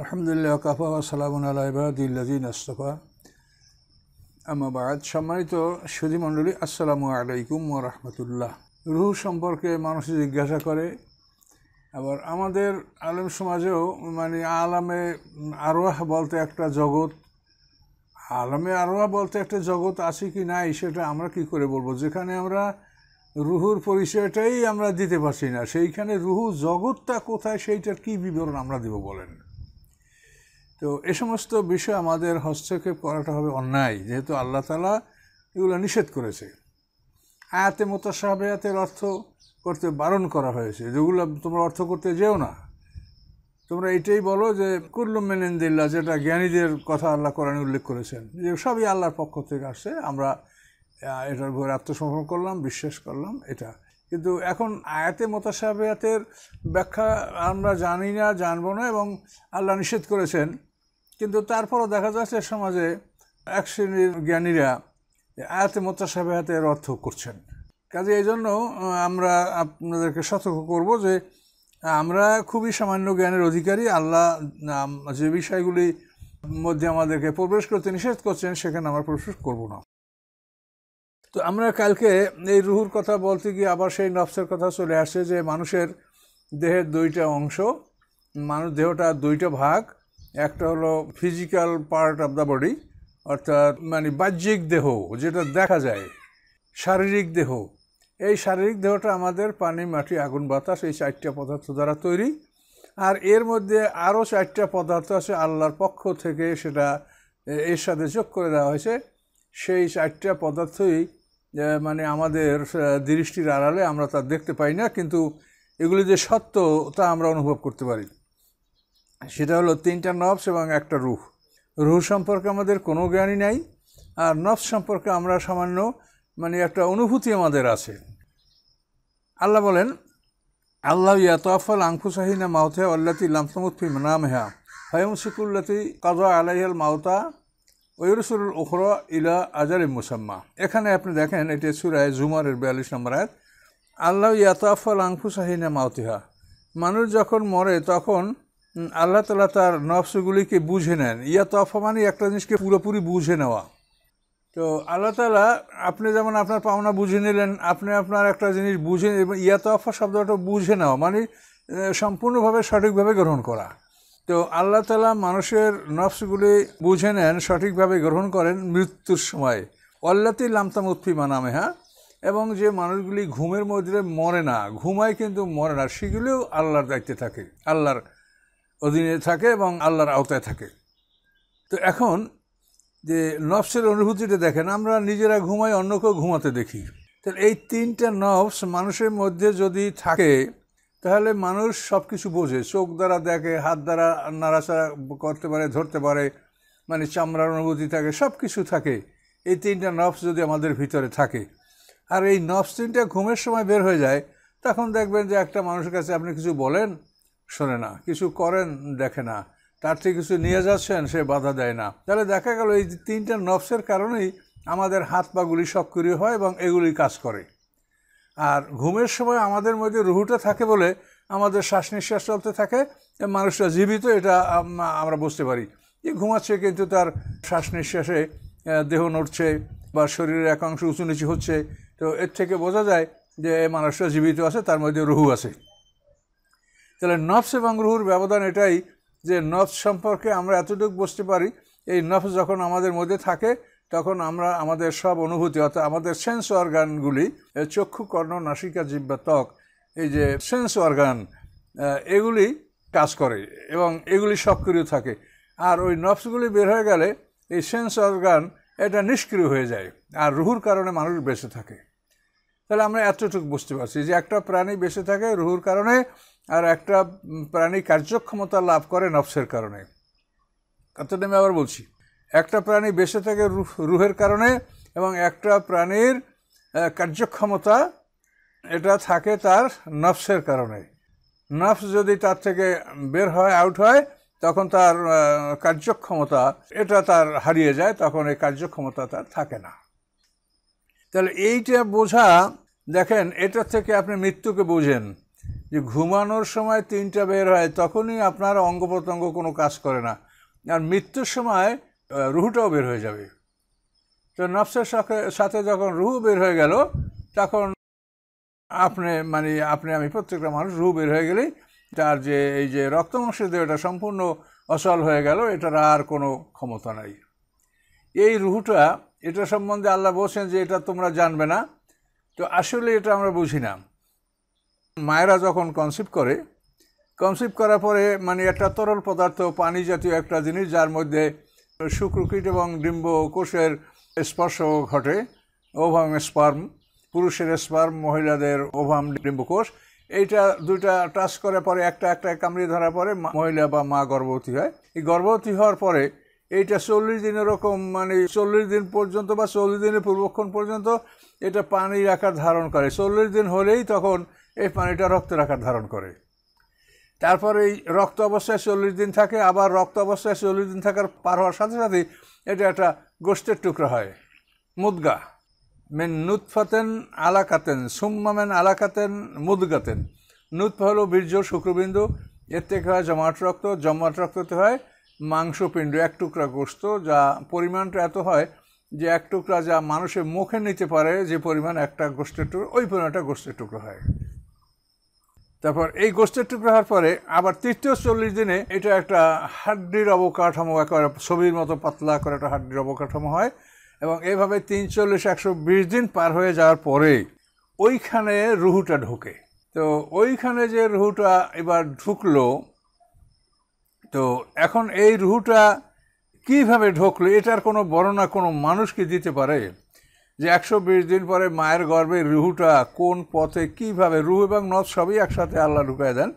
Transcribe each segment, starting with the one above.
আলহামদুলিল্লাহ কাফা সালামুন আলাইবাদিল্লাদিন আমাবাদ সম্মানিত মণ্ডলী আসসালামু আলাইকুম ও রহমতুল্লাহ রুহ সম্পর্কে মানুষ জিজ্ঞাসা করে আবার আমাদের আলেম সমাজেও মানে আলামে আরোহ বলতে একটা জগৎ আলামে আরোয়া বলতে একটা জগৎ আছে কি নাই সেটা আমরা কি করে বলবো যেখানে আমরা রুহুর পরিচয়টাই আমরা দিতে পারছি না সেইখানে রুহু জগৎটা কোথায় সেইটার কি বিবরণ আমরা দেব বলেন তো এ সমস্ত বিষয় আমাদের হস্তক্ষেপ করাটা হবে অন্যায় যেহেতু আল্লাহ তালা এগুলো নিষেধ করেছে আয়াতে মতো সাহাবেয়াতের অর্থ করতে বারণ করা হয়েছে যেগুলো তোমরা অর্থ করতে যেও না তোমরা এটাই বলো যে কুল্লুম মেনেন্দিল্লা যেটা জ্ঞানীদের কথা আল্লাহ করেন উল্লেখ করেছেন যে সবই আল্লাহর পক্ষ থেকে আসছে আমরা এটার উপরে আত্মসমর্পণ করলাম বিশ্বাস করলাম এটা কিন্তু এখন আয়াতে মোতাসাবিয়াতের ব্যাখ্যা আমরা জানি না জানবো না এবং আল্লাহ নিষেধ করেছেন কিন্তু তারপরও দেখা যাচ্ছে সমাজে এক শ্রেণীর জ্ঞানীরা আয়াতে মোত্তাসাবে হাতে এর অর্থ করছেন কাজে এই জন্য আমরা আপনাদেরকে সতর্ক করব যে আমরা খুবই সামান্য জ্ঞানের অধিকারী আল্লাহ যে বিষয়গুলি মধ্যে আমাদেরকে প্রবেশ করতে নিষেধ করছেন সেখানে আমরা প্রবেশ করব না তো আমরা কালকে এই রুহুর কথা বলতে গিয়ে আবার সেই নফসের কথা চলে আসছে যে মানুষের দেহের দুইটা অংশ মানুষ দেহটা দুইটা ভাগ একটা হলো physical part of the body অর্থাৎ মানে বাহ্যিক দেহ যেটা দেখা যায় শারীরিক দেহ এই শারীরিক দেহটা আমাদের পানি মাটি আগুন বাতাস এই চারটা পদার্থ দ্বারা তৈরি আর এর মধ্যে আরও চারটা পদার্থ আছে আল্লাহর পক্ষ থেকে সেটা এর সাথে যোগ করে দেওয়া হয়েছে সেই চারটা পদার্থই মানে আমাদের দৃষ্টির আড়ালে আমরা তা দেখতে পাই না কিন্তু এগুলি যে সত্য তা আমরা অনুভব করতে পারি সেটা হলো তিনটা নবস এবং একটা রুহ রুহ সম্পর্কে আমাদের কোনো জ্ঞানই নাই আর নবস সম্পর্কে আমরা সামান্য মানে একটা অনুভূতি আমাদের আছে আল্লাহ বলেন আল্লাহ ইয়াতফল আংকুসাহিনা মাউথা আল্লাতি লামতমুৎফি হয়ম ফায়মসিকুল্লাতি কাজা আলাইহাল মাউতা ওয়রসুল ওখর ইলা আজারে মুসাম্মা এখানে আপনি দেখেন এটি সুরায় জুমারের বিয়াল্লিশ নম্বর আয়াত আল্লাহ ইয়াতফল আংকুসাহিনা মাউতিহা মানুষ যখন মরে তখন আল্লাহ তালা তার নফসগুলিকে বুঝে নেন ইয়া তফা মানে একটা জিনিসকে পুরোপুরি বুঝে নেওয়া তো আল্লাহ তালা আপনি যেমন আপনার পাওনা বুঝে নিলেন আপনি আপনার একটা জিনিস বুঝে এবং ইয়া তফা শব্দটা বুঝে নেওয়া মানে সম্পূর্ণভাবে সঠিকভাবে গ্রহণ করা তো আল্লাহ তালা মানুষের নফসগুলি বুঝে নেন সঠিকভাবে গ্রহণ করেন মৃত্যুর সময় অল্লাতি লামতাম উৎফিমা নামে হ্যাঁ এবং যে মানুষগুলি ঘুমের মধ্যে মরে না ঘুমায় কিন্তু মরে না সেগুলিও আল্লাহর দায়িত্বে থাকে আল্লাহর অধীনে থাকে এবং আল্লাহর আওতায় থাকে তো এখন যে নফসের অনুভূতিটা দেখেন আমরা নিজেরা ঘুমাই অন্যকেও ঘুমাতে দেখি তাহলে এই তিনটা নফস মানুষের মধ্যে যদি থাকে তাহলে মানুষ সব কিছু বোঝে চোখ দ্বারা দেখে হাত দ্বারা নাড়াচাড়া করতে পারে ধরতে পারে মানে চামড়ার অনুভূতি থাকে সব কিছু থাকে এই তিনটা নফস যদি আমাদের ভিতরে থাকে আর এই নফস তিনটা ঘুমের সময় বের হয়ে যায় তখন দেখবেন যে একটা মানুষের কাছে আপনি কিছু বলেন শোনে না কিছু করেন দেখে না তার থেকে কিছু নিয়ে যাচ্ছেন সে বাধা দেয় না তাহলে দেখা গেল এই তিনটা নফসের কারণেই আমাদের হাত পাগুলি সক্রিয় হয় এবং এগুলি কাজ করে আর ঘুমের সময় আমাদের মধ্যে রুহুটা থাকে বলে আমাদের শ্বাস নিঃশ্বাস চলতে থাকে মানুষটা জীবিত এটা আমরা বুঝতে পারি যে ঘুমাচ্ছে কিন্তু তার শ্বাস নিঃশ্বাসে দেহ নড়ছে বা শরীরের একাংশ উঁচু নিচু হচ্ছে তো এর থেকে বোঝা যায় যে মানুষটা জীবিত আছে তার মধ্যে রুহু আছে তাহলে নফস এবং রুহুর ব্যবধান এটাই যে নফস সম্পর্কে আমরা এতটুকু বুঝতে পারি এই নফস যখন আমাদের মধ্যে থাকে তখন আমরা আমাদের সব অনুভূতি অর্থাৎ আমাদের সেন্স অর্গানগুলি চক্ষু কর্ণ নাসিকা জিব্বা ত্বক এই যে সেন্স অর্গান এগুলি কাজ করে এবং এগুলি সক্রিয় থাকে আর ওই নফসগুলি বের হয়ে গেলে এই সেন্স অর্গান এটা নিষ্ক্রিয় হয়ে যায় আর রুহুর কারণে মানুষ বেঁচে থাকে তাহলে আমরা এতটুকু বুঝতে পারছি যে একটা প্রাণী বেঁচে থাকে রুহুর কারণে আর একটা প্রাণী কার্যক্ষমতা লাভ করে নফসের কারণে কথাটা আমি আবার বলছি একটা প্রাণী বেঁচে থাকে রুহের কারণে এবং একটা প্রাণীর কার্যক্ষমতা এটা থাকে তার নফসের কারণে নফস যদি তার থেকে বের হয় আউট হয় তখন তার কার্যক্ষমতা এটা তার হারিয়ে যায় তখন এই কার্যক্ষমতা তার থাকে না তাহলে এইটা বোঝা দেখেন এটা থেকে আপনি মৃত্যুকে বোঝেন যে ঘুমানোর সময় তিনটা বের হয় তখনই আপনার অঙ্গ প্রত্যঙ্গ কোনো কাজ করে না আর মৃত্যুর সময় রুহুটাও বের হয়ে যাবে তো নফসের সাথে সাথে যখন রুহু বের হয়ে গেল তখন আপনি মানে আপনি আমি প্রত্যেকটা মানুষ রুহু বের হয়ে গেলেই তার যে এই যে রক্তমাংসের দেহটা সম্পূর্ণ অচল হয়ে গেল এটার আর কোনো ক্ষমতা নাই এই রুহুটা এটা সম্বন্ধে আল্লাহ বলছেন যে এটা তোমরা জানবে না তো আসলে এটা আমরা বুঝি না মায়েরা যখন কনসিভ করে কনসিভ করার পরে মানে একটা তরল পদার্থ পানি জাতীয় একটা জিনিস যার মধ্যে শুক্রকীট এবং ডিম্ব কোষের স্পর্শ ঘটে ওভাম স্পার্ম পুরুষের স্পার্ম মহিলাদের ওভাম ডিম্বকোষ এইটা দুইটা টাচ করার পরে একটা একটা কামড়ে ধরার পরে মহিলা বা মা গর্ভবতী হয় এই গর্ভবতী হওয়ার পরে এইটা চল্লিশ দিন এরকম মানে চল্লিশ দিন পর্যন্ত বা চল্লিশ দিনের পূর্বক্ষণ পর্যন্ত এটা পানির আকার ধারণ করে চল্লিশ দিন হলেই তখন এই পানিটা রক্তের আকার ধারণ করে তারপর এই রক্ত অবস্থায় চল্লিশ দিন থাকে আবার রক্ত অবস্থায় চল্লিশ দিন থাকার পার হওয়ার সাথে সাথে এটা একটা গোষ্ঠের টুকরা হয় মুদগা মেন নুৎফাতেন আলাকাতেন সুম্মা মেন আলাকাতেন মুদগাতেন নুৎফা হলো বীর্য শুক্রবিন্দু এর থেকে হয় জমাট রক্ত জমাট রক্ততে হয় মাংসপিণ্ড এক টুকরা গোস্ত যা পরিমাণটা এত হয় যে এক টুকরা যা মানুষের মুখে নিতে পারে যে পরিমাণ একটা গোষ্ঠের টুকরো ওই পরিমাণটা গোষ্ঠের টুকরো হয় তারপর এই গোষ্ঠের টুকরো হওয়ার পরে আবার তৃতীয় চল্লিশ দিনে এটা একটা হাড্ডির অবকাঠামো একেবারে ছবির মতো পাতলা করে একটা হাড্ডির অবকাঠামো হয় এবং এইভাবে তিন চল্লিশ একশো বিশ দিন পার হয়ে যাওয়ার পরে ওইখানে রুহুটা ঢোকে তো ওইখানে যে রুহুটা এবার ঢুকলো তো এখন এই রুহুটা কিভাবে ঢুকলো এটার কোনো বর্ণনা কোনো মানুষকে দিতে পারে যে একশো দিন পরে মায়ের গর্ভে রুহুটা কোন পথে কিভাবে রুহ এবং নথ সবই একসাথে আল্লাহ ঢুকায় দেন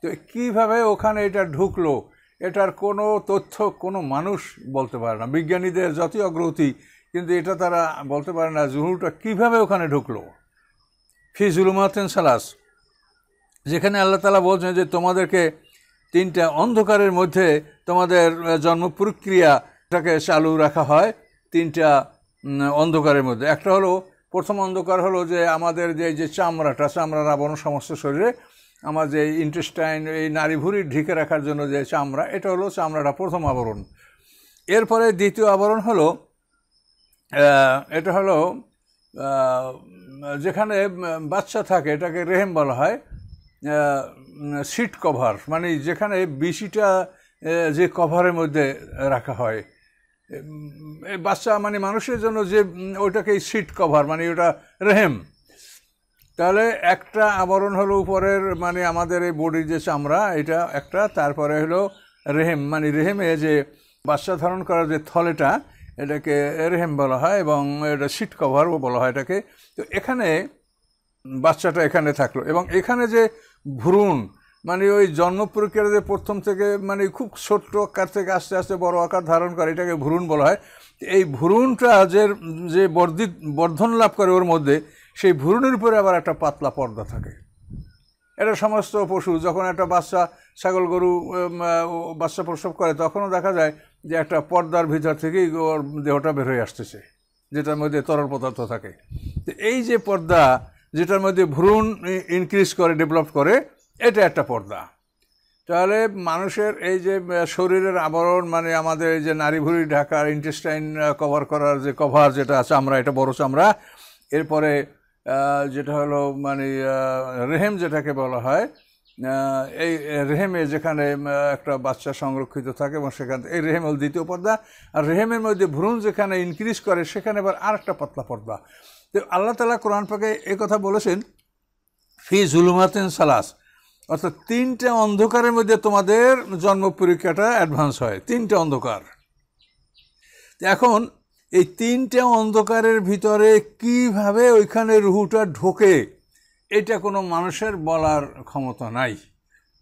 তো কীভাবে ওখানে এটা ঢুকলো এটার কোনো তথ্য কোনো মানুষ বলতে পারে না বিজ্ঞানীদের যতই অগ্রগতি কিন্তু এটা তারা বলতে পারে না জুহুটা কিভাবে ওখানে ঢুকলো ফি সালাস যেখানে আল্লাহ তালা বলছেন যে তোমাদেরকে তিনটা অন্ধকারের মধ্যে তোমাদের জন্ম প্রক্রিয়াটাকে চালু রাখা হয় তিনটা অন্ধকারের মধ্যে একটা হলো প্রথম অন্ধকার হলো যে আমাদের যে যে চামড়াটা চামড়া রাবণ সমস্ত শরীরে আমার যে ইন্টেস্টাইন এই নারীভুরি ঢেকে রাখার জন্য যে চামড়া এটা হলো চামড়াটা প্রথম আবরণ এরপরে দ্বিতীয় আবরণ হলো এটা হলো যেখানে বাচ্চা থাকে এটাকে রেহেম বলা হয় সিট কভার মানে যেখানে বিশিটা যে কভারের মধ্যে রাখা হয় বাচ্চা মানে মানুষের জন্য যে ওইটাকে সিট কভার মানে ওটা রেহেম তাহলে একটা আবরণ হলো উপরের মানে আমাদের এই বডির যে চামড়া এটা একটা তারপরে হলো রেহেম মানে রেহেমে যে বাচ্চা ধারণ করার যে থলেটা এটাকে রেহেম বলা হয় এবং এটা সিট কভারও বলা হয় এটাকে তো এখানে বাচ্চাটা এখানে থাকলো এবং এখানে যে ভ্রূণ মানে ওই জন্ম প্রক্রিয়াতে প্রথম থেকে মানে খুব ছোট্ট আকার থেকে আস্তে আস্তে বড় আকার ধারণ করে এটাকে ভ্রূণ বলা হয় এই ভ্রূণটা যে যে বর্ধিত বর্ধন লাভ করে ওর মধ্যে সেই ভ্রূণের উপরে আবার একটা পাতলা পর্দা থাকে এটা সমস্ত পশু যখন একটা বাচ্চা ছাগল গরু বাচ্চা প্রসব করে তখনও দেখা যায় যে একটা পর্দার ভিতর থেকেই ওর দেহটা বের হয়ে আসতেছে যেটার মধ্যে তরল পদার্থ থাকে তো এই যে পর্দা যেটার মধ্যে ভ্রূণ ইনক্রিজ করে ডেভেলপ করে এটা একটা পর্দা তাহলে মানুষের এই যে শরীরের আবরণ মানে আমাদের এই যে নারীভুরি ঢাকার ইন্টেস্টাইন কভার করার যে কভার যেটা আছে আমরা এটা বড় চামড়া এরপরে যেটা হলো মানে রেহেম যেটাকে বলা হয় এই রেহেমে যেখানে একটা বাচ্চা সংরক্ষিত থাকে এবং সেখান এই রেহেম হল দ্বিতীয় পর্দা আর রেহেমের মধ্যে ভ্রূণ যেখানে ইনক্রিজ করে সেখানে এবার আর একটা পাতলা পর্দা তো আল্লাহ তালা কোরআন পাকে কথা বলেছেন ফি জুলুমাতেন সালাস অর্থাৎ তিনটে অন্ধকারের মধ্যে তোমাদের জন্ম পরীক্ষাটা অ্যাডভান্স হয় তিনটে অন্ধকার এখন এই তিনটে অন্ধকারের ভিতরে কিভাবে ওইখানে রুহুটা ঢোকে এটা কোনো মানুষের বলার ক্ষমতা নাই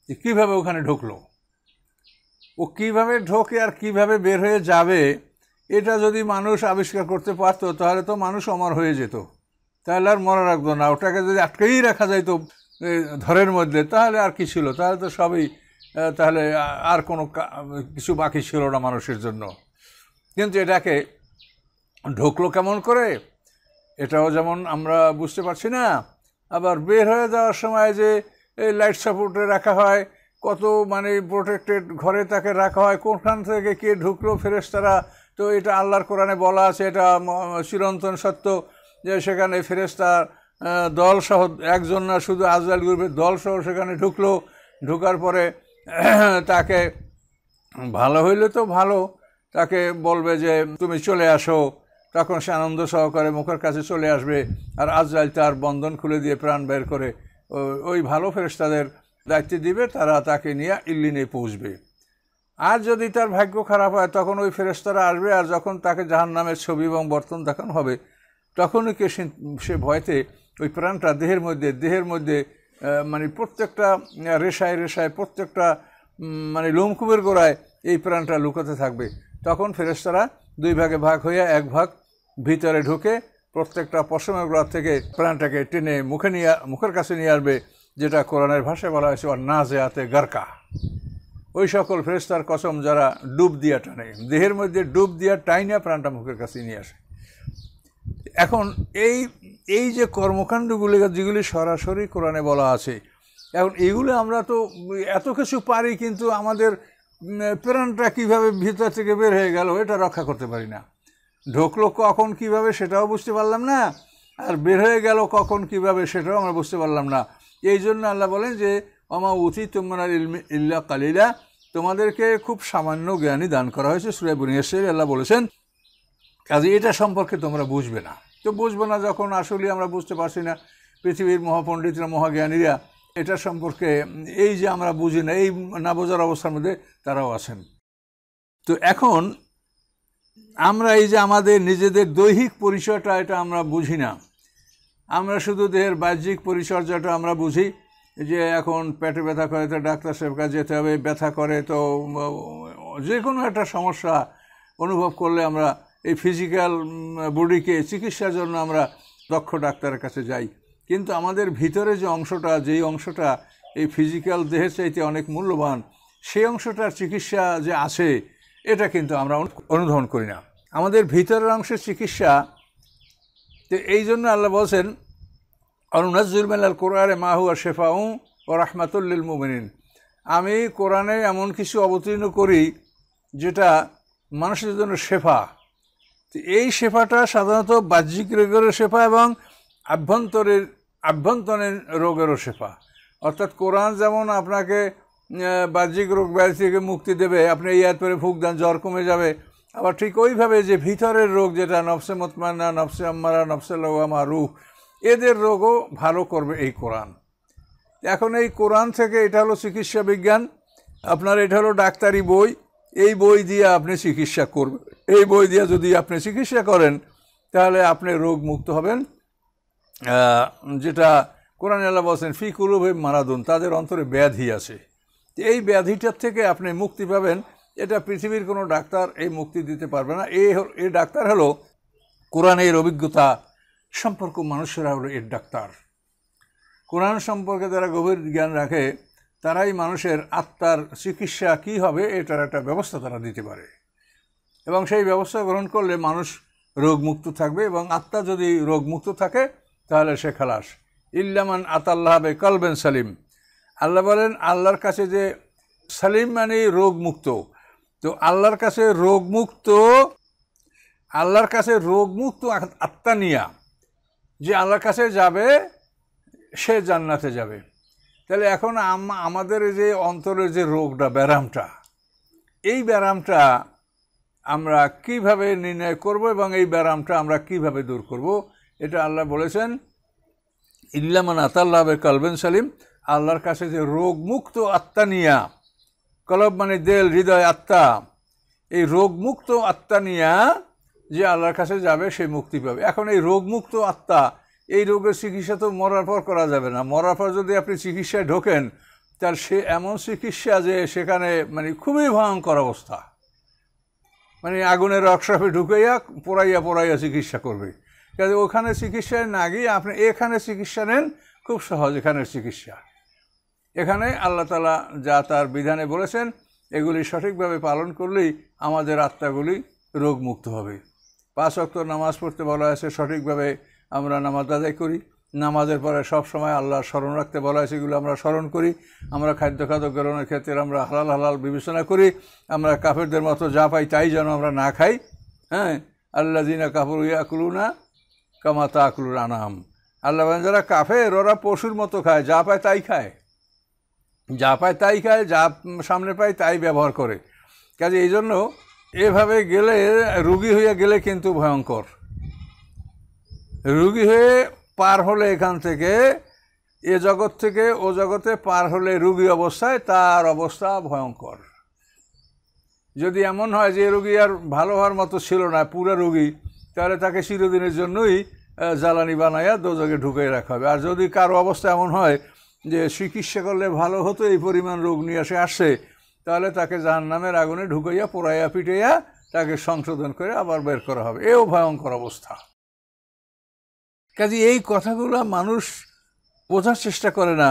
যে কীভাবে ওখানে ঢুকলো ও কিভাবে ঢোকে আর কিভাবে বের হয়ে যাবে এটা যদি মানুষ আবিষ্কার করতে পারতো তাহলে তো মানুষ অমর হয়ে যেত তাহলে আর মনে রাখতো না ওটাকে যদি আটকেই রাখা যায় তো ধরের মধ্যে তাহলে আর কি ছিল তাহলে তো সবই তাহলে আর কোনো কিছু বাকি ছিল না মানুষের জন্য কিন্তু এটাকে ঢুকলো কেমন করে এটাও যেমন আমরা বুঝতে পারছি না আবার বের হয়ে যাওয়ার সময় যে এই লাইট সাপোর্টে রাখা হয় কত মানে প্রোটেক্টেড ঘরে তাকে রাখা হয় কোনখান থেকে কে ঢুকলো তারা তো এটা আল্লাহর কোরআনে বলা আছে এটা চিরন্তন সত্য যে সেখানে ফেরেস্তার দলসহ একজন না শুধু আজাল গ্রুপের দলসহ সেখানে ঢুকলো ঢুকার পরে তাকে ভালো হইলে তো ভালো তাকে বলবে যে তুমি চলে আসো তখন সে আনন্দ সহকারে মুখের কাছে চলে আসবে আর আজাল তার বন্ধন খুলে দিয়ে প্রাণ বের করে ওই ভালো ফেরেস্তাদের দায়িত্ব দিবে তারা তাকে নিয়ে ইল্লিনে পৌঁছবে আর যদি তার ভাগ্য খারাপ হয় তখন ওই ফেরেস্তারা আসবে আর যখন তাকে জাহান নামের ছবি এবং বর্তন দেখানো হবে তখনই কে সে ভয়তে ওই প্রাণটা দেহের মধ্যে দেহের মধ্যে মানে প্রত্যেকটা রেশায় রেশায় প্রত্যেকটা মানে লোমকুবের গোড়ায় এই প্রাণটা লুকাতে থাকবে তখন ফেরেস্তারা দুই ভাগে ভাগ হইয়া এক ভাগ ভিতরে ঢুকে প্রত্যেকটা পশমের গোড়া থেকে প্রাণটাকে টেনে মুখে নিয়ে মুখের কাছে নিয়ে আসবে যেটা কোরআনের ভাষায় বলা হয়েছে আর না জেয়াতে গার্কা ওই সকল ফেরেস্তার কসম যারা ডুব দিয়া টানে দেহের মধ্যে ডুব দিয়া টাইনা প্রাণটা মুখের কাছে নিয়ে আসে এখন এই এই যে কর্মকাণ্ডগুলি যেগুলি সরাসরি কোরআনে বলা আছে এখন এগুলো আমরা তো এত কিছু পারি কিন্তু আমাদের প্রাণটা কীভাবে ভিতর থেকে বের হয়ে গেল এটা রক্ষা করতে পারি না ঢোকলো কখন কিভাবে সেটাও বুঝতে পারলাম না আর বের হয়ে গেল কখন কিভাবে সেটাও আমরা বুঝতে পারলাম না এই জন্য আল্লাহ বলেন যে অমা উথি তোমার ইল্লা কালিলা তোমাদেরকে খুব সামান্য জ্ঞানী দান করা হয়েছে সুরাই বনিয়াসের আল্লাহ বলেছেন কাজে এটা সম্পর্কে তোমরা বুঝবে না তো বুঝবো না যখন আসলে আমরা বুঝতে পারছি না পৃথিবীর মহাপণ্ডিতরা মহাজ্ঞানীরা এটা সম্পর্কে এই যে আমরা বুঝি না এই না বোঝার অবস্থার মধ্যে তারাও আছেন তো এখন আমরা এই যে আমাদের নিজেদের দৈহিক পরিচয়টা এটা আমরা বুঝি না আমরা শুধু দেহের বাহ্যিক পরিচর্যাটা আমরা বুঝি যে এখন পেটে ব্যথা করে তো ডাক্তার সাহেব যেতে হবে ব্যথা করে তো যে কোনো একটা সমস্যা অনুভব করলে আমরা এই ফিজিক্যাল বডিকে চিকিৎসার জন্য আমরা দক্ষ ডাক্তারের কাছে যাই কিন্তু আমাদের ভিতরে যে অংশটা যেই অংশটা এই ফিজিক্যাল দেহের চাইতে অনেক মূল্যবান সেই অংশটার চিকিৎসা যে আছে এটা কিন্তু আমরা অনুধাবন করি না আমাদের ভিতরের অংশের চিকিৎসা তো এই জন্য আল্লাহ বলছেন মেলাল কোরআনে মাহুয়া শেফাউ ও রাহমাতুল্লিল মুমিনিন আমি কোরআনে এমন কিছু অবতীর্ণ করি যেটা মানুষের জন্য শেফা এই শেফাটা সাধারণত বাহ্যিক রোগেরও শেফা এবং আভ্যন্তরের আভ্যন্তরীণ রোগেরও শেফা অর্থাৎ কোরআন যেমন আপনাকে বাহ্যিক রোগ ব্যাধি থেকে মুক্তি দেবে আপনি এই পরে ফুক দেন জ্বর কমে যাবে আবার ঠিক ওইভাবে যে ভিতরের রোগ যেটা নফসে মতমান্না নফসে আম্মারা নফসে লওয়ামা রুহ এদের রোগও ভালো করবে এই কোরআন এখন এই কোরআন থেকে এটা হলো চিকিৎসা বিজ্ঞান আপনার এটা হলো ডাক্তারি বই এই বই দিয়ে আপনি চিকিৎসা করবেন এই বই দিয়ে যদি আপনি চিকিৎসা করেন তাহলে আপনি রোগ মুক্ত হবেন যেটা কোরআন আল্লাহ বলছেন ফি কুরুভে মারাদুন তাদের অন্তরে ব্যাধি আছে এই ব্যাধিটার থেকে আপনি মুক্তি পাবেন এটা পৃথিবীর কোনো ডাক্তার এই মুক্তি দিতে পারবে না এই এই ডাক্তার হলো কোরআনের অভিজ্ঞতা সম্পর্ক মানুষেরা হলো এর ডাক্তার কোরআন সম্পর্কে যারা গভীর জ্ঞান রাখে তারাই মানুষের আত্মার চিকিৎসা কি হবে এটার একটা ব্যবস্থা তারা দিতে পারে এবং সেই ব্যবস্থা গ্রহণ করলে মানুষ রোগমুক্ত থাকবে এবং আত্মা যদি রোগমুক্ত থাকে তাহলে সে খালাস ইল্লামান আতাল্লাহ বে কলবেন সালিম আল্লাহ বলেন আল্লাহর কাছে যে সালিম মানে রোগমুক্ত তো আল্লাহর কাছে রোগমুক্ত আল্লাহর কাছে রোগমুক্ত আত্মা নিয়া যে আল্লাহর কাছে যাবে সে জান্নাতে যাবে তাহলে এখন আমাদের যে অন্তরের যে রোগটা ব্যারামটা এই ব্যারামটা আমরা কিভাবে নির্ণয় করব এবং এই ব্যারামটা আমরা কিভাবে দূর করব এটা আল্লাহ বলেছেন ইল্লামান আতাল্লাহ কালবেন সালিম আল্লাহর কাছে যে রোগমুক্ত আত্মা নিয়া কলব মানে দেল হৃদয় আত্মা এই রোগমুক্ত আত্মা নিয়া যে আল্লাহর কাছে যাবে সে মুক্তি পাবে এখন এই রোগমুক্ত আত্মা এই রোগের চিকিৎসা তো মরার পর করা যাবে না মরার পর যদি আপনি চিকিৎসায় ঢোকেন তার সে এমন চিকিৎসা যে সেখানে মানে খুবই ভয়ঙ্কর অবস্থা মানে আগুনের ওয়ার্কশপে ঢুকাইয়া পড়াইয়া পড়াইয়া চিকিৎসা করবে কাজে ওখানে চিকিৎসায় না গিয়ে আপনি এখানে চিকিৎসা নেন খুব সহজ এখানের চিকিৎসা এখানে আল্লাহ তালা যা তার বিধানে বলেছেন এগুলি সঠিকভাবে পালন করলেই আমাদের আত্মাগুলি রোগমুক্ত হবে পাঁচ অক্ত নামাজ পড়তে বলা আছে সঠিকভাবে আমরা নামাজ আদায় করি নামাজের পরে সব সময় আল্লাহ স্মরণ রাখতে বলা হয় সেগুলো আমরা স্মরণ করি আমরা খাদ্য খাদ্য গ্রহণের ক্ষেত্রে আমরা হালাল হালাল বিবেচনা করি আমরা কাফেরদের মতো যা পাই তাই যেন আমরা না খাই হ্যাঁ আল্লা জিনা কাপড় ইয়াকুলুনা কামাতা আকলুর আনাম আল্লাহ যারা কাফের ওরা পশুর মতো খায় যা পায় তাই খায় যা পায় তাই খায় যা সামনে পায় তাই ব্যবহার করে কাজে এই জন্য এভাবে গেলে রুগী হইয়া গেলে কিন্তু ভয়ঙ্কর রুগী হয়ে পার হলে এখান থেকে এ জগৎ থেকে ও জগতে পার হলে রুগী অবস্থায় তার অবস্থা ভয়ঙ্কর যদি এমন হয় যে রুগী আর ভালো হওয়ার মতো ছিল না পুরো রুগী তাহলে তাকে চিরদিনের জন্যই জ্বালানি বানাইয়া দোজকে ঢুকিয়ে রাখা হবে আর যদি কারো অবস্থা এমন হয় যে চিকিৎসা করলে ভালো হতো এই পরিমাণ রোগ নিয়ে আসে আসে তাহলে তাকে নামের আগুনে ঢুকাইয়া পোড়াইয়া পিটাইয়া তাকে সংশোধন করে আবার বের করা হবে এও ভয়ঙ্কর অবস্থা কাজে এই কথাগুলো মানুষ বোঝার চেষ্টা করে না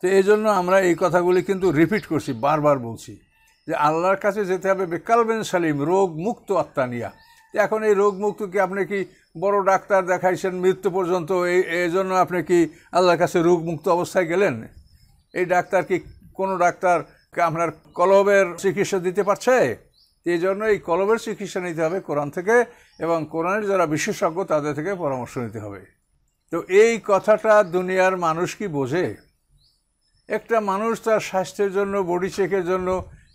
তো এই জন্য আমরা এই কথাগুলি কিন্তু রিপিট করছি বারবার বলছি যে আল্লাহর কাছে যেতে হবে বেকালবেন সালিম রোগ মুক্ত আত্মা নিয়া এখন এই রোগ মুক্ত কি আপনি কি বড় ডাক্তার দেখাইছেন মৃত্যু পর্যন্ত এই এই জন্য আপনি কি আল্লাহর কাছে রোগ মুক্ত অবস্থায় গেলেন এই ডাক্তার কি কোনো ডাক্তার আপনার কলবের চিকিৎসা দিতে পারছে এই জন্য এই কলবের চিকিৎসা নিতে হবে কোরআন থেকে এবং কোরআনের যারা বিশেষজ্ঞ তাদের থেকে পরামর্শ নিতে হবে তো এই কথাটা দুনিয়ার মানুষ কি বোঝে একটা মানুষ তার স্বাস্থ্যের জন্য বডি চেকের জন্য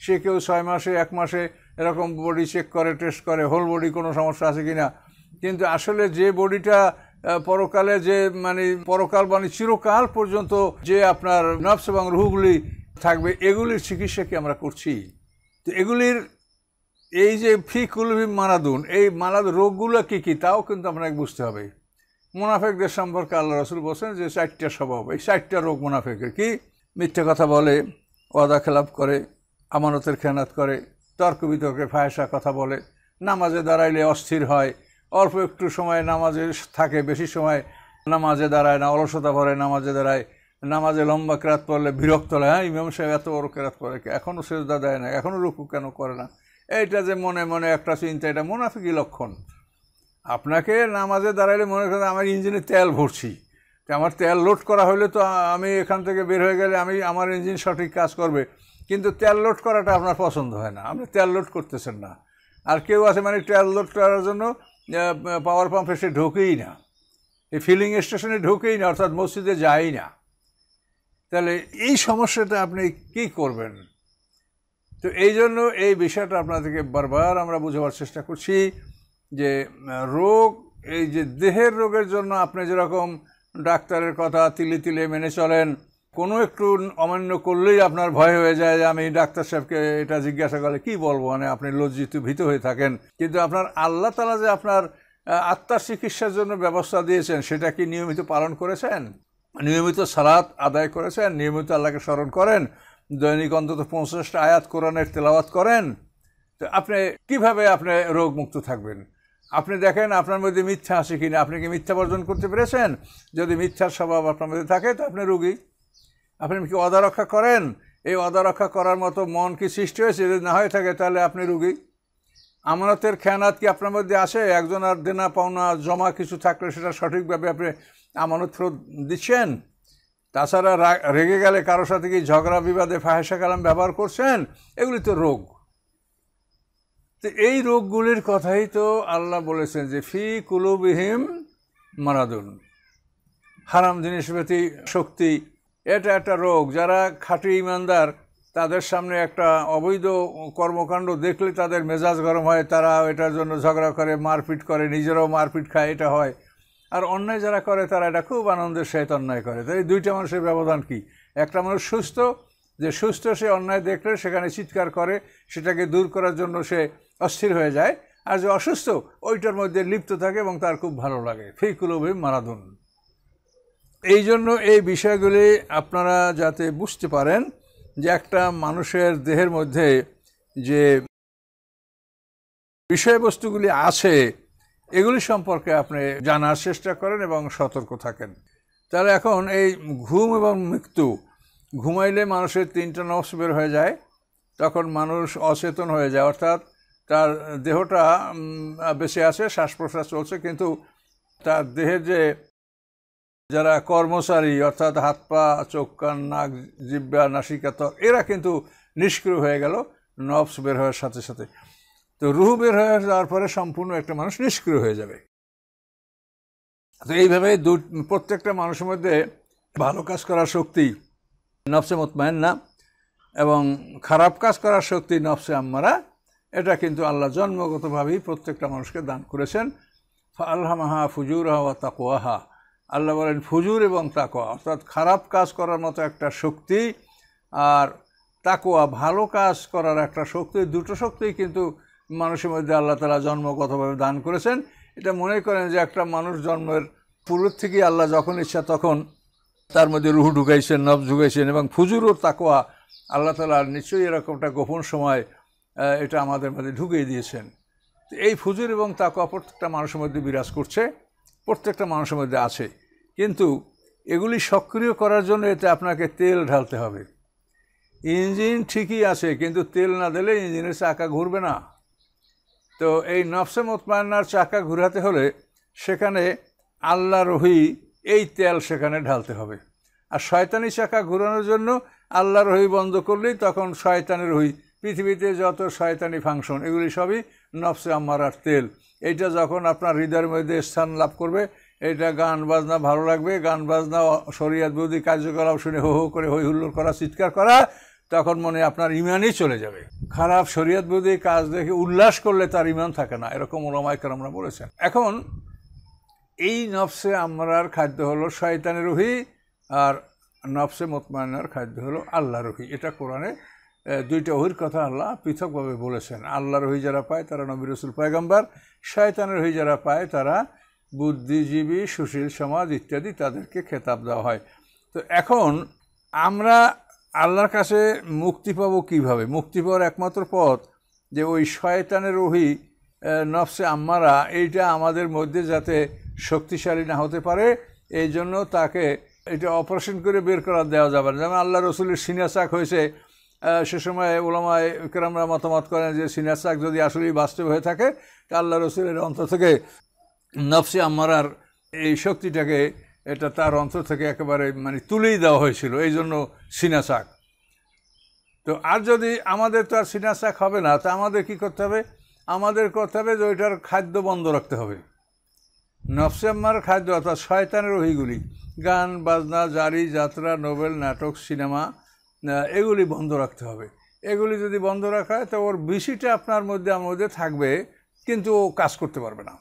সে কেউ ছয় মাসে এক মাসে এরকম বডি চেক করে টেস্ট করে হোল বডি কোনো সমস্যা আছে কি না কিন্তু আসলে যে বডিটা পরকালে যে মানে পরকাল মানে চিরকাল পর্যন্ত যে আপনার নফস এবং রুহগুলি থাকবে এগুলির চিকিৎসা কি আমরা করছি তো এগুলির এই যে ফি কুলভি মারাদুন এই মারাদ রোগগুলো কী কী তাও কিন্তু আপনাকে বুঝতে হবে মুনাফেকদের সম্পর্কে আল্লাহ রসুল বলছেন যে চারটা স্বভাব এই চারটা রোগ মুনাফেকের কি মিথ্যে কথা বলে ওয়াদা খেলাপ করে আমানতের খেয়ানাত করে তর্ক বিতর্কে ফায়সা কথা বলে নামাজে দাঁড়াইলে অস্থির হয় অল্প একটু সময় নামাজে থাকে বেশি সময় নামাজে দাঁড়ায় না অলসতা ভরে নামাজে দাঁড়ায় নামাজে লম্বা কেরাত পড়লে বিরক্ত হয় হ্যাঁ ইমাম সাহেব এত বড় কেরাত করে এখনও সেজদা দেয় না এখনও রুকু কেন করে না এইটা যে মনে মনে একটা চিন্তা এটা মুনাফিকই লক্ষণ আপনাকে নামাজে দাঁড়াইলে মনে করেন আমার ইঞ্জিনে তেল ভরছি আমার তেল লোড করা হলে তো আমি এখান থেকে বের হয়ে গেলে আমি আমার ইঞ্জিন সঠিক কাজ করবে কিন্তু তেল লোড করাটা আপনার পছন্দ হয় না আপনি তেল লোড করতেছেন না আর কেউ আছে মানে তেল লোড করার জন্য পাওয়ার পাম্পে সে ঢোকেই না এই ফিলিং স্টেশনে ঢোকেই না অর্থাৎ মসজিদে যায়ই না তাহলে এই সমস্যাটা আপনি কি করবেন তো এই জন্য এই বিষয়টা আপনাদেরকে বারবার আমরা বোঝাবার চেষ্টা করছি যে রোগ এই যে দেহের রোগের জন্য আপনি যেরকম ডাক্তারের কথা তিলে তিলে মেনে চলেন কোনো একটু অমান্য করলেই আপনার ভয় হয়ে যায় যে আমি ডাক্তার সাহেবকে এটা জিজ্ঞাসা করলে কি বলবো মানে আপনি লজ্জিত ভীত হয়ে থাকেন কিন্তু আপনার আল্লাহ তালা যে আপনার আত্মার চিকিৎসার জন্য ব্যবস্থা দিয়েছেন সেটা কি নিয়মিত পালন করেছেন নিয়মিত সালাত আদায় করেছেন নিয়মিত আল্লাহকে স্মরণ করেন দৈনিক অন্তত পঞ্চাশটা আয়াত কোরআনের তেলাওয়াত করেন তো আপনি কীভাবে আপনি রোগমুক্ত থাকবেন আপনি দেখেন আপনার মধ্যে মিথ্যা আছে কিনা আপনি কি মিথ্যা বর্জন করতে পেরেছেন যদি মিথ্যার স্বভাব আপনার মধ্যে থাকে তো আপনি রুগী আপনি কি অদারক্ষা করেন এই অদারক্ষা করার মতো মন কি সৃষ্টি হয়েছে যদি না হয়ে থাকে তাহলে আপনি রুগী আমানতের খেয়ানাত কি আপনার মধ্যে আসে একজন আর দেনা পাওনা জমা কিছু থাকলে সেটা সঠিকভাবে আপনি আমানত ফেরত দিচ্ছেন তাছাড়া রেগে গেলে কারোর সাথে কি ঝগড়া বিবাদে ফাহেসা কালাম ব্যবহার করছেন এগুলি তো রোগ তো এই রোগগুলির কথাই তো আল্লাহ বলেছেন যে ফি কুলুবিহীম মারাদুন হারাম জিনিস প্রতি শক্তি এটা একটা রোগ যারা খাঁটি ইমানদার তাদের সামনে একটা অবৈধ কর্মকাণ্ড দেখলে তাদের মেজাজ গরম হয় তারা এটার জন্য ঝগড়া করে মারপিট করে নিজেরাও মারপিট খায় এটা হয় আর অন্যায় যারা করে তারা এটা খুব আনন্দের সহিত অন্যায় করে তাই দুইটা মানুষের ব্যবধান কি একটা মানুষ সুস্থ যে সুস্থ সে অন্যায় দেখলে সেখানে চিৎকার করে সেটাকে দূর করার জন্য সে অস্থির হয়ে যায় আর যে অসুস্থ ওইটার মধ্যে লিপ্ত থাকে এবং তার খুব ভালো লাগে ফিকুলভি মারাদুন এই জন্য এই বিষয়গুলি আপনারা যাতে বুঝতে পারেন যে একটা মানুষের দেহের মধ্যে যে বিষয়বস্তুগুলি আছে এগুলি সম্পর্কে আপনি জানার চেষ্টা করেন এবং সতর্ক থাকেন তাহলে এখন এই ঘুম এবং মৃত্যু ঘুমাইলে মানুষের তিনটা নফস বের হয়ে যায় তখন মানুষ অচেতন হয়ে যায় অর্থাৎ তার দেহটা বেঁচে আছে শ্বাস প্রশ্বাস চলছে কিন্তু তার দেহের যে যারা কর্মচারী অর্থাৎ হাত পা চোখ কান নাক জিব্বা নাসিকাত এরা কিন্তু নিষ্ক্রিয় হয়ে গেল নবস বের হওয়ার সাথে সাথে তো রুহু বের হয়ে যাওয়ার পরে সম্পূর্ণ একটা মানুষ নিষ্ক্রিয় হয়ে যাবে তো এইভাবে দু প্রত্যেকটা মানুষের মধ্যে ভালো কাজ করার শক্তি নফসে মতমায়েন না এবং খারাপ কাজ করার শক্তি নবসে আমরা এটা কিন্তু আল্লাহ জন্মগতভাবেই প্রত্যেকটা মানুষকে দান করেছেন আল্লাহমাহা ফুজুরাহা ওয়া তাকোয়াহা আল্লাহ বলেন ফুজুর এবং তাকোয়া অর্থাৎ খারাপ কাজ করার মতো একটা শক্তি আর তাকোয়া ভালো কাজ করার একটা শক্তি দুটো শক্তিই কিন্তু মানুষের মধ্যে আল্লাহ তালা জন্মগতভাবে দান করেছেন এটা মনে করেন যে একটা মানুষ জন্মের পূর্ব থেকেই আল্লাহ যখন ইচ্ছা তখন তার মধ্যে রুহু ঢুকাইছেন নব ঢুকাইছেন এবং ফুজুর ও তাকোয়া আল্লাহ তালা নিশ্চয়ই এরকম একটা গোপন সময় এটা আমাদের মধ্যে ঢুকিয়ে দিয়েছেন এই ফুজুর এবং তাকওয়া প্রত্যেকটা মানুষের মধ্যে বিরাজ করছে প্রত্যেকটা মানুষের মধ্যে আছে কিন্তু এগুলি সক্রিয় করার জন্য এতে আপনাকে তেল ঢালতে হবে ইঞ্জিন ঠিকই আছে কিন্তু তেল না দিলে ইঞ্জিনের চাকা ঘুরবে না তো এই নফসে মোতমান্নার চাকা ঘুরাতে হলে সেখানে আল্লাহ রহি এই তেল সেখানে ঢালতে হবে আর শয়তানি চাকা ঘুরানোর জন্য আল্লাহ রহি বন্ধ করলেই তখন শয়তানের রহি পৃথিবীতে যত শয়তানি ফাংশন এগুলি সবই নফসে আম্মারার তেল এইটা যখন আপনার হৃদয়ের মধ্যে স্থান লাভ করবে এটা গান বাজনা ভালো লাগবে গান বাজনা শরিয়াত বিরোধী কার্যকলাপ শুনে হো হো করে হৈ হুল্লোর করা চিৎকার করা তখন মনে আপনার ইমানই চলে যাবে খারাপ শরিয়াত বিরোধী কাজ দেখে উল্লাস করলে তার ইমান থাকে না এরকম ওলামায় আমরা বলেছেন এখন এই নফসে আমরার খাদ্য হলো শয়তানের রুহি আর নফসে মতমায়নার খাদ্য হলো আল্লাহ রুহি এটা কোরআনে দুইটা ওহির কথা আল্লাহ পৃথকভাবে বলেছেন আল্লাহর হয়ে যারা পায় তারা নবী রসুল পায়গাম্বার শায়তানের হয়ে যারা পায় তারা বুদ্ধিজীবী সুশীল সমাজ ইত্যাদি তাদেরকে খেতাব দেওয়া হয় তো এখন আমরা আল্লাহর কাছে মুক্তি পাব কিভাবে মুক্তি পাওয়ার একমাত্র পথ যে ওই শয়তানের ওহি নফসে আম্মারা এইটা আমাদের মধ্যে যাতে শক্তিশালী না হতে পারে এই জন্য তাকে এটা অপারেশন করে বের করা দেওয়া যাবে না যেমন আল্লাহ রসুলের সিনাচাক হয়েছে সে সময় ওলামায় কেরামরা মতামত করেন যে সিনার শাক যদি আসলেই বাস্তব হয়ে থাকে তা আল্লাহ রসুলের অন্তর থেকে নফসি আম্মারার এই শক্তিটাকে এটা তার অন্তর থেকে একেবারে মানে তুলেই দেওয়া হয়েছিল এই জন্য সিনা শাক তো আর যদি আমাদের তো আর সিনা শাক হবে না তা আমাদের কি করতে হবে আমাদের করতে হবে যে ওইটার খাদ্য বন্ধ রাখতে হবে নফসে আম্মার খাদ্য অর্থাৎ শয়তানের ওহিগুলি গান বাজনা জারি যাত্রা নোবেল নাটক সিনেমা এগুলি বন্ধ রাখতে হবে এগুলি যদি বন্ধ রাখা হয় তো ওর বেশিটা আপনার মধ্যে আমার মধ্যে থাকবে কিন্তু ও কাজ করতে পারবে না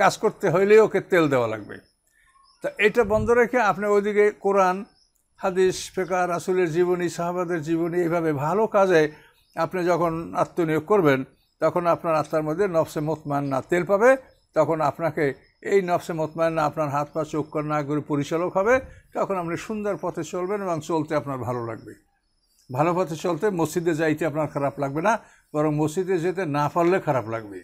কাজ করতে হইলে ওকে তেল দেওয়া লাগবে তা এটা বন্ধ রেখে আপনি ওইদিকে কোরআন হাদিস ফেকা রাসুলের জীবনী সাহাবাদের জীবনী এইভাবে ভালো কাজে আপনি যখন আত্মনিয়োগ করবেন তখন আপনার আত্মার মধ্যে নফসে না তেল পাবে তখন আপনাকে এই নফসে না আপনার হাত পা চোখ না করে পরিচালক হবে তখন আপনি সুন্দর পথে চলবেন এবং চলতে আপনার ভালো লাগবে ভালো পথে চলতে মসজিদে যাইতে আপনার খারাপ লাগবে না বরং মসজিদে যেতে না পারলে খারাপ লাগবে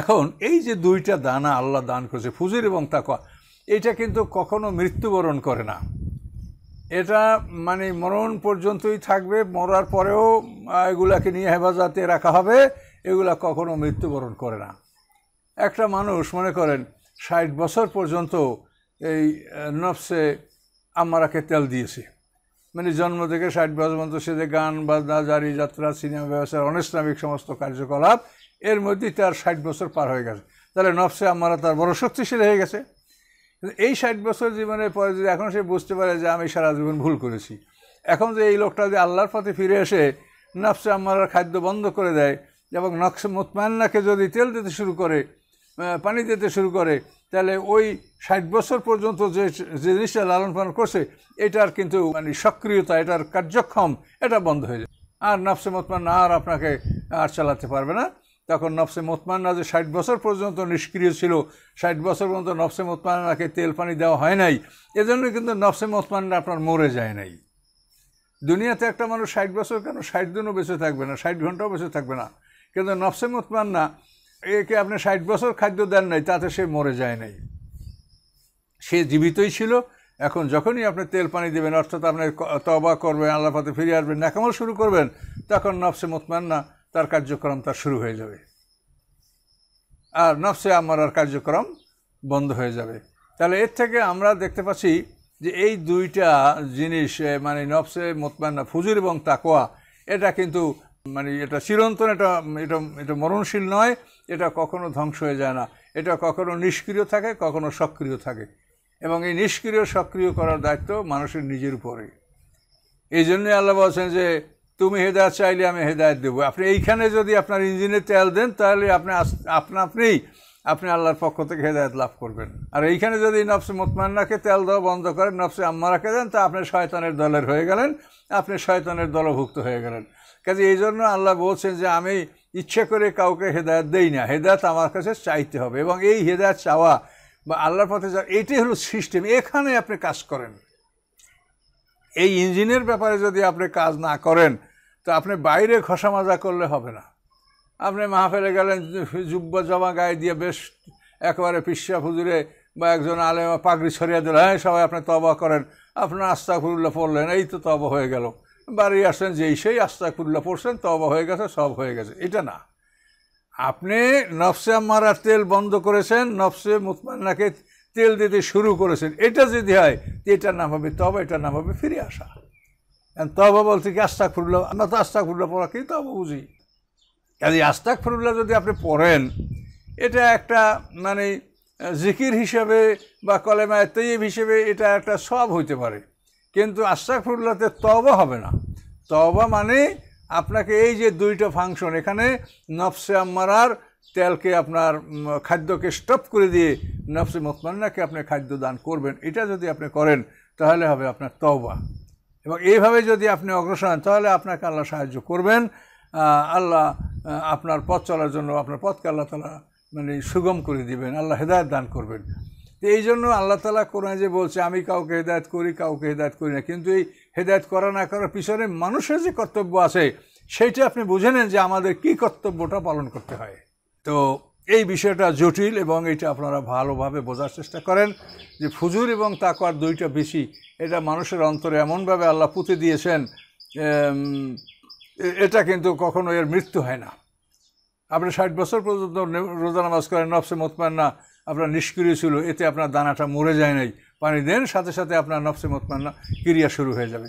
এখন এই যে দুইটা দানা আল্লাহ দান করেছে ফুজির এবং তাকওয়া এটা কিন্তু কখনো মৃত্যুবরণ করে না এটা মানে মরণ পর্যন্তই থাকবে মরার পরেও এগুলাকে নিয়ে হেফাজতে রাখা হবে এগুলা কখনো মৃত্যুবরণ করে না একটা মানুষ মনে করেন ষাট বছর পর্যন্ত এই নফসে আমারাকে তেল দিয়েছে মানে জন্ম থেকে ষাট বছর পর্যন্ত সে যে গান বাজনা জারি যাত্রা সিনেমা ব্যবসার অনিসলামিক সমস্ত কার্যকলাপ এর মধ্যেই তার ষাট বছর পার হয়ে গেছে তাহলে নফসে আমারা তার বড় শক্তিশালী হয়ে গেছে এই ষাট বছর জীবনের পরে যদি এখন সে বুঝতে পারে যে আমি সারা জীবন ভুল করেছি এখন যে এই লোকটা যে আল্লাহর পথে ফিরে এসে নফসে আমার খাদ্য বন্ধ করে দেয় এবং নকশে মোতমান্নাকে যদি তেল দিতে শুরু করে পানি দিতে শুরু করে তাহলে ওই ষাট বছর পর্যন্ত যে জিনিসটা লালন পালন করছে এটার কিন্তু মানে সক্রিয়তা এটার কার্যক্ষম এটা বন্ধ হয়ে যায় আর নফসে মতমান আর আপনাকে আর চালাতে পারবে না তখন নফসে না যে ষাট বছর পর্যন্ত নিষ্ক্রিয় ছিল ষাট বছর পর্যন্ত নফসে মতমানাকে তেল পানি দেওয়া হয় নাই এজন্য কিন্তু নফসে মোতমান্না আপনার মরে যায় নাই দুনিয়াতে একটা মানুষ ষাট বছর কেন ষাট দিনও বেঁচে থাকবে না ষাট ঘন্টাও বেঁচে থাকবে না কিন্তু নফসে না একে আপনি ষাট বছর খাদ্য দেন নাই তাতে সে মরে যায় নাই সে জীবিতই ছিল এখন যখনই আপনি তেল পানি দেবেন অর্থাৎ আপনি তবা করবেন আল্লাহ পাতে ফিরে আসবেন নাকামল শুরু করবেন তখন নফসে না তার কার্যক্রম তার শুরু হয়ে যাবে আর নফসে আমার আর কার্যক্রম বন্ধ হয়ে যাবে তাহলে এর থেকে আমরা দেখতে পাচ্ছি যে এই দুইটা জিনিস মানে নফসে না ফুজুর এবং তাকোয়া এটা কিন্তু মানে এটা চিরন্তন এটা এটা এটা মরণশীল নয় এটা কখনো ধ্বংস হয়ে যায় না এটা কখনো নিষ্ক্রিয় থাকে কখনো সক্রিয় থাকে এবং এই নিষ্ক্রিয় সক্রিয় করার দায়িত্ব মানুষের নিজের উপরে এই জন্যই আল্লাহ বলছেন যে তুমি হেদায়ত চাইলে আমি হেদায়ত দেবো আপনি এইখানে যদি আপনার ইঞ্জিনে তেল দেন তাহলে আপনি আপনা আপনিই আপনি আল্লাহর পক্ষ থেকে হেদায়ত লাভ করবেন আর এইখানে যদি নফসে মোতমান্নাকে তেল দেওয়া বন্ধ করেন নফসে রাখে দেন তা আপনি শয়তানের দলের হয়ে গেলেন আপনি শয়তানের দলভুক্ত হয়ে গেলেন কাজে এই জন্য আল্লাহ বলছেন যে আমি ইচ্ছে করে কাউকে হেদায়ত দেই না হেদায়ত আমার কাছে চাইতে হবে এবং এই হেদায়ত চাওয়া বা আল্লাহর পথে যাওয়া এটাই হলো সিস্টেম এখানে আপনি কাজ করেন এই ইঞ্জিনের ব্যাপারে যদি আপনি কাজ না করেন তো আপনি বাইরে ঘষা মাজা করলে হবে না আপনি মাহফেলে গেলেন যুব্ব জমা গায়ে দিয়ে বেশ একেবারে পিসা ফুজুরে বা একজন আলেমা পাগড়ি ছড়িয়ে দিলেন হ্যাঁ সবাই আপনি তবা করেন আপনার আস্তা ফুরুল্লা পড়লেন এই তো তবা হয়ে গেল বাড়ি আসেন যেই সেই কুল্লা পড়ছেন তবা হয়ে গেছে সব হয়ে গেছে এটা না আপনি নফসে মারার তেল বন্ধ করেছেন নফসে মুতমান্নাকে তেল দিতে শুরু করেছেন এটা যদি হয় এটার নাম হবে তবা এটার নাম হবে ফিরে আসা তবা বলতে কি আস্তা ফুরুল্লাহ আমরা তো খুল্লা পড়া কি তবা বুঝি কাজে আস্তা ফুরুল্লাহ যদি আপনি পড়েন এটা একটা মানে জিকির হিসেবে বা কলেমায় তৈব হিসেবে এটা একটা সব হইতে পারে কিন্তু আশাকফুল্লাতে তবা হবে না তবা মানে আপনাকে এই যে দুইটা ফাংশন এখানে নফসে আম্মারার তেলকে আপনার খাদ্যকে স্টপ করে দিয়ে নফসে মতমান্নাকে আপনি খাদ্য দান করবেন এটা যদি আপনি করেন তাহলে হবে আপনার তওবা এবং এইভাবে যদি আপনি অগ্রসর হন তাহলে আপনাকে আল্লাহ সাহায্য করবেন আল্লাহ আপনার পথ চলার জন্য আপনার পথকে আল্লাহ তালা মানে সুগম করে দিবেন আল্লাহ হেদায়ত দান করবেন তো এই জন্য আল্লাহ তালা কোরআনে যে বলছে আমি কাউকে হেদায়ত করি কাউকে হেদায়ত করি না কিন্তু এই হেদায়ত করা না করার পিছনে মানুষের যে কর্তব্য আছে সেইটা আপনি বুঝে নেন যে আমাদের কি কর্তব্যটা পালন করতে হয় তো এই বিষয়টা জটিল এবং এটা আপনারা ভালোভাবে বোঝার চেষ্টা করেন যে ফুজুর এবং তাকওয়ার দুইটা বেশি এটা মানুষের অন্তরে এমনভাবে আল্লাহ পুঁতে দিয়েছেন এটা কিন্তু কখনো এর মৃত্যু হয় না আপনি ষাট বছর পর্যন্ত রোজা নামাজ করেন নফসে মোতমান না আপনার নিষ্ক্রিয় ছিল এতে আপনার দানাটা মরে যায় নাই পানি দেন সাথে সাথে আপনার নফসে মতমান্না ক্রিয়া শুরু হয়ে যাবে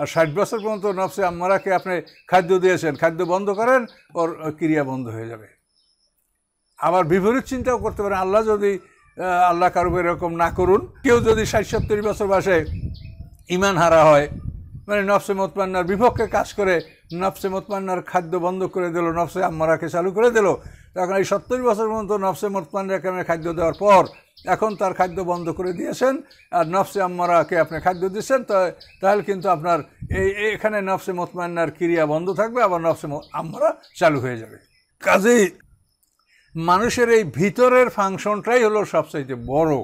আর ষাট বছর পর্যন্ত নফসে আম্মারাকে আপনি খাদ্য দিয়েছেন খাদ্য বন্ধ করেন ওর ক্রিয়া বন্ধ হয়ে যাবে আবার বিপরীত চিন্তাও করতে পারেন আল্লাহ যদি আল্লাহ কারো এরকম না করুন কেউ যদি ষাট সত্তর বছর বাসে ইমান হারা হয় মানে নফসে মতমান্নার বিপক্ষে কাজ করে নফসে মতমান্নার খাদ্য বন্ধ করে দিল নফসে আম্মারাকে চালু করে দিল এখন এই সত্তর বছর পর্যন্ত নফসে মোতমান্নার কারণে খাদ্য দেওয়ার পর এখন তার খাদ্য বন্ধ করে দিয়েছেন আর নফসে আম্মারাকে আপনি খাদ্য দিচ্ছেন তাহলে কিন্তু আপনার এই এখানে নফসে মতমান্নার ক্রিয়া বন্ধ থাকবে আবার নফসে আম্মারা চালু হয়ে যাবে কাজেই মানুষের এই ভিতরের ফাংশনটাই হলো সবচাইতে বড়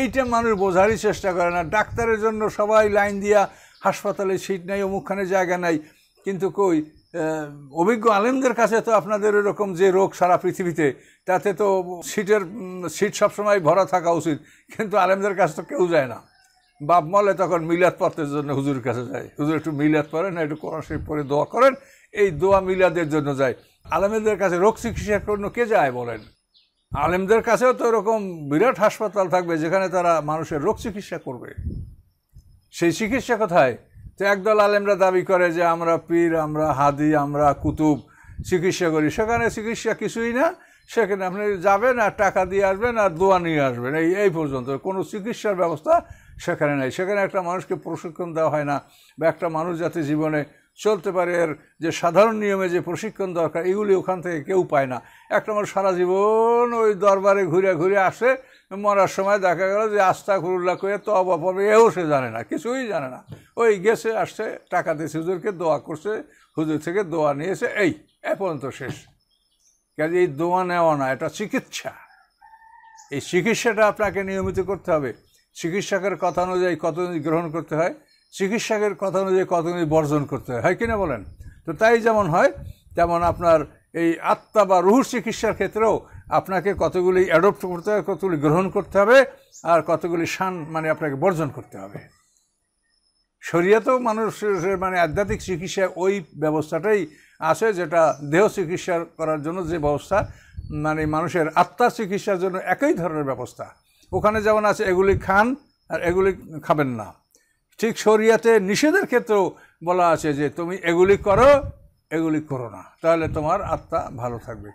এইটা মানুষ বোঝারই চেষ্টা করে না ডাক্তারের জন্য সবাই লাইন দিয়া হাসপাতালে সিট নাই অমুকখানে জায়গা নাই কিন্তু কই অভিজ্ঞ আলেমদের কাছে তো আপনাদের এরকম যে রোগ সারা পৃথিবীতে তাতে তো সিটের সিট সবসময় ভরা থাকা উচিত কিন্তু আলেমদের কাছে তো কেউ যায় না বাপ মলে তখন মিলাদ পড়তে জন্য হুজুরের কাছে যায় হুজুর একটু মিলাদ পড়েন একটু কোরআন শরীফ পরে দোয়া করেন এই দোয়া মিলাদের জন্য যায় আলেমদের কাছে রোগ চিকিৎসার জন্য কে যায় বলেন আলেমদের কাছেও তো এরকম বিরাট হাসপাতাল থাকবে যেখানে তারা মানুষের রোগ চিকিৎসা করবে সেই চিকিৎসা কোথায় তো একদল আলেমরা দাবি করে যে আমরা পীর আমরা হাদি আমরা কুতুব চিকিৎসা করি সেখানে চিকিৎসা কিছুই না সেখানে আপনি যাবেন আর টাকা দিয়ে আসবেন আর দোয়া নিয়ে আসবেন এই এই পর্যন্ত কোনো চিকিৎসার ব্যবস্থা সেখানে নেই সেখানে একটা মানুষকে প্রশিক্ষণ দেওয়া হয় না বা একটা মানুষ যাতে জীবনে চলতে পারে এর যে সাধারণ নিয়মে যে প্রশিক্ষণ দরকার এগুলি ওখান থেকে কেউ পায় না একটা মানুষ সারা জীবন ওই দরবারে ঘুরে ঘুরে আসে মরার সময় দেখা গেল যে আস্থা খুরুল্লা করে তো পড়বে এও সে জানে না কিছুই জানে না ওই গেছে আসছে টাকা দিয়েছে হুজুরকে দোয়া করছে হুজুর থেকে দোয়া নিয়েছে এই এ পর্যন্ত শেষ কাজে এই দোয়া নেওয়া না এটা চিকিৎসা এই চিকিৎসাটা আপনাকে নিয়মিত করতে হবে চিকিৎসকের কথা অনুযায়ী কত গ্রহণ করতে হয় চিকিৎসকের কথা অনুযায়ী কত বর্জন করতে হয় হয় কিনা বলেন তো তাই যেমন হয় তেমন আপনার এই আত্মা বা রুহুর চিকিৎসার ক্ষেত্রেও আপনাকে কতগুলি অ্যাডপ্ট করতে হবে কতগুলি গ্রহণ করতে হবে আর কতগুলি শান মানে আপনাকে বর্জন করতে হবে শরিয়াতেও মানুষের মানে আধ্যাত্মিক চিকিৎসা ওই ব্যবস্থাটাই আছে যেটা দেহ চিকিৎসা করার জন্য যে ব্যবস্থা মানে মানুষের আত্মার চিকিৎসার জন্য একই ধরনের ব্যবস্থা ওখানে যেমন আছে এগুলি খান আর এগুলি খাবেন না ঠিক শরিয়াতে নিষেধের ক্ষেত্রেও বলা আছে যে তুমি এগুলি করো এগুলি করো না তাহলে তোমার আত্মা ভালো থাকবে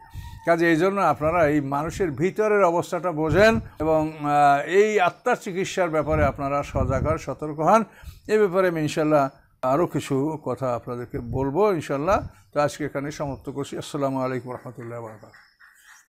কাজে এই জন্য আপনারা এই মানুষের ভিতরের অবস্থাটা বোঝেন এবং এই আত্মার চিকিৎসার ব্যাপারে আপনারা সজাগ হন সতর্ক হন এ ব্যাপারে আমি ইনশাল্লাহ আরও কিছু কথা আপনাদেরকে বলবো ইনশাল্লাহ তো আজকে এখানে সমাপ্ত করছি আসসালামু আলাইকুম রহমতুল্লাহ বারকাত